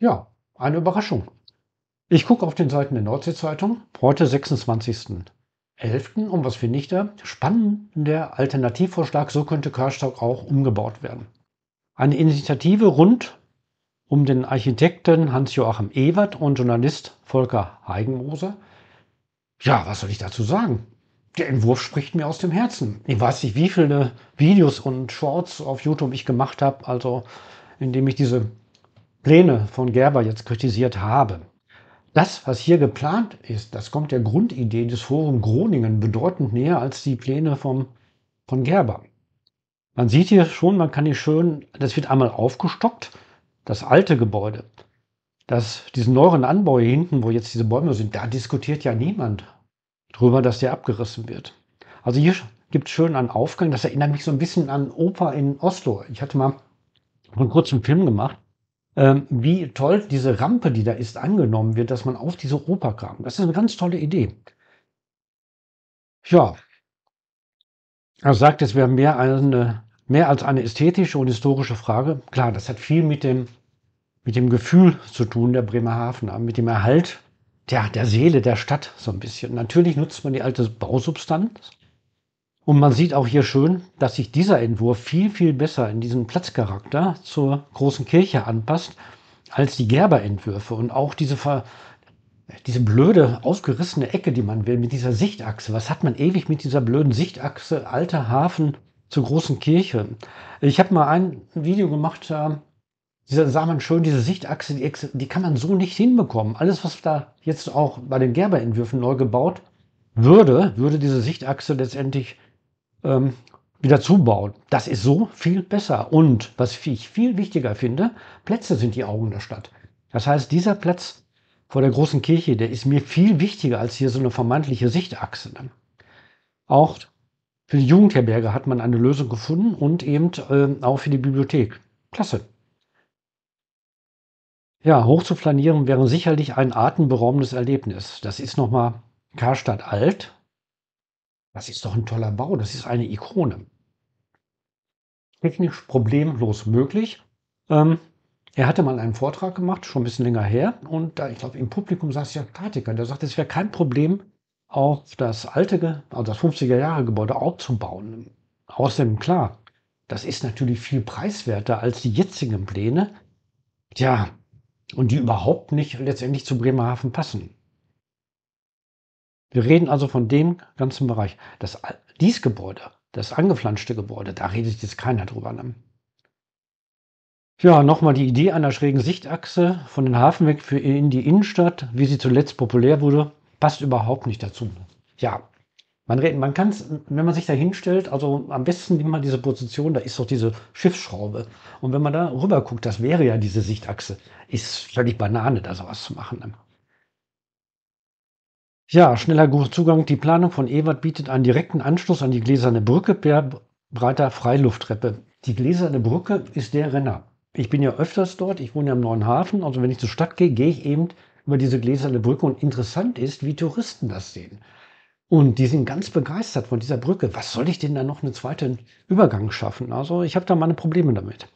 Ja, eine Überraschung. Ich gucke auf den Seiten der Nordsee-Zeitung, heute 26.11. Und was finde ich da? Spannender Alternativvorschlag, so könnte Karstadt auch umgebaut werden. Eine Initiative rund um den Architekten Hans-Joachim Ewert und Journalist Volker Heigenmoser. Ja, was soll ich dazu sagen? Der Entwurf spricht mir aus dem Herzen. Ich weiß nicht, wie viele Videos und Shorts auf YouTube ich gemacht habe, also indem ich diese Pläne von Gerber jetzt kritisiert habe. Das, was hier geplant ist, das kommt der Grundidee des Forum Groningen bedeutend näher als die Pläne vom, von Gerber. Man sieht hier schon, man kann hier schön, das wird einmal aufgestockt, das alte Gebäude. Das, diesen neueren Anbau hier hinten, wo jetzt diese Bäume sind, da diskutiert ja niemand drüber, dass der abgerissen wird. Also hier gibt es schön einen Aufgang, das erinnert mich so ein bisschen an Opa in Oslo. Ich hatte mal einen kurzen Film gemacht ähm, wie toll diese Rampe, die da ist, angenommen wird, dass man auf diese Oper kam. Das ist eine ganz tolle Idee. Ja, er sagt, es wäre mehr, eine, mehr als eine ästhetische und historische Frage. Klar, das hat viel mit dem, mit dem Gefühl zu tun der Bremerhaven, ne? mit dem Erhalt der, der Seele der Stadt so ein bisschen. Natürlich nutzt man die alte Bausubstanz, und man sieht auch hier schön, dass sich dieser Entwurf viel, viel besser in diesen Platzcharakter zur großen Kirche anpasst als die Gerber-Entwürfe. Und auch diese, diese blöde, ausgerissene Ecke, die man will, mit dieser Sichtachse. Was hat man ewig mit dieser blöden Sichtachse? Alter Hafen zur großen Kirche. Ich habe mal ein Video gemacht, äh, da sah man schön diese Sichtachse, die, die kann man so nicht hinbekommen. Alles, was da jetzt auch bei den Gerber-Entwürfen neu gebaut würde, würde diese Sichtachse letztendlich ähm, wieder zubauen. Das ist so viel besser. Und was ich viel wichtiger finde, Plätze sind die Augen der Stadt. Das heißt, dieser Platz vor der großen Kirche, der ist mir viel wichtiger als hier so eine vermeintliche Sichtachse. Auch für die Jugendherberge hat man eine Lösung gefunden und eben ähm, auch für die Bibliothek. Klasse. Ja, hoch zu flanieren wäre sicherlich ein atemberaubendes Erlebnis. Das ist nochmal Karstadt alt, das ist doch ein toller Bau, das ist eine Ikone. Technisch problemlos möglich. Ähm, er hatte mal einen Vortrag gemacht, schon ein bisschen länger her, und da, ich glaube, im Publikum saß ja Katiker, der sagte, es wäre kein Problem, auf das alte, also das 50er-Jahre-Gebäude aufzubauen. Außerdem, klar, das ist natürlich viel preiswerter als die jetzigen Pläne. Tja, und die überhaupt nicht letztendlich zu Bremerhaven passen. Wir reden also von dem ganzen Bereich. Das, dies Gebäude, das angeflanschte Gebäude, da redet jetzt keiner drüber. Ne? Ja, nochmal die Idee einer schrägen Sichtachse von den Hafenweg für in die Innenstadt, wie sie zuletzt populär wurde, passt überhaupt nicht dazu. Ja, man, man kann es, wenn man sich da hinstellt, also am besten nimmt man diese Position, da ist doch diese Schiffsschraube. Und wenn man da rüber guckt, das wäre ja diese Sichtachse. Ist völlig Banane, da sowas zu machen. Ne? Ja, schneller Zugang. Die Planung von Ewert bietet einen direkten Anschluss an die Gläserne Brücke per breiter Freilufttreppe. Die Gläserne Brücke ist der Renner. Ich bin ja öfters dort, ich wohne ja im neuen Hafen, also wenn ich zur Stadt gehe, gehe ich eben über diese gläserne Brücke und interessant ist, wie Touristen das sehen. Und die sind ganz begeistert von dieser Brücke. Was soll ich denn da noch einen zweiten Übergang schaffen? Also ich habe da meine Probleme damit.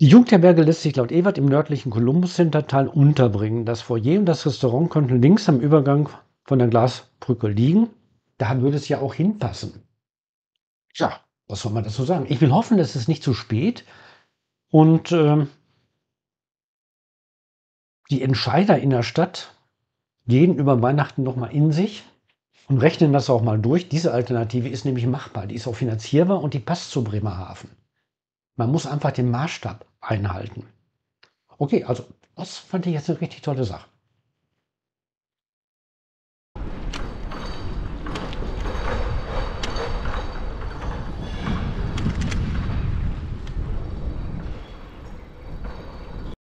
Die Jugendherberge lässt sich laut Ewert im nördlichen Columbus-Hintertal unterbringen. Das Foyer und das Restaurant könnten links am Übergang von der Glasbrücke liegen. Da würde es ja auch hinpassen. Tja, was soll man dazu sagen? Ich will hoffen, es ist nicht zu spät und äh, die Entscheider in der Stadt gehen über Weihnachten nochmal in sich und rechnen das auch mal durch. Diese Alternative ist nämlich machbar, die ist auch finanzierbar und die passt zu Bremerhaven. Man muss einfach den Maßstab einhalten. Okay, also das fand ich jetzt eine richtig tolle Sache.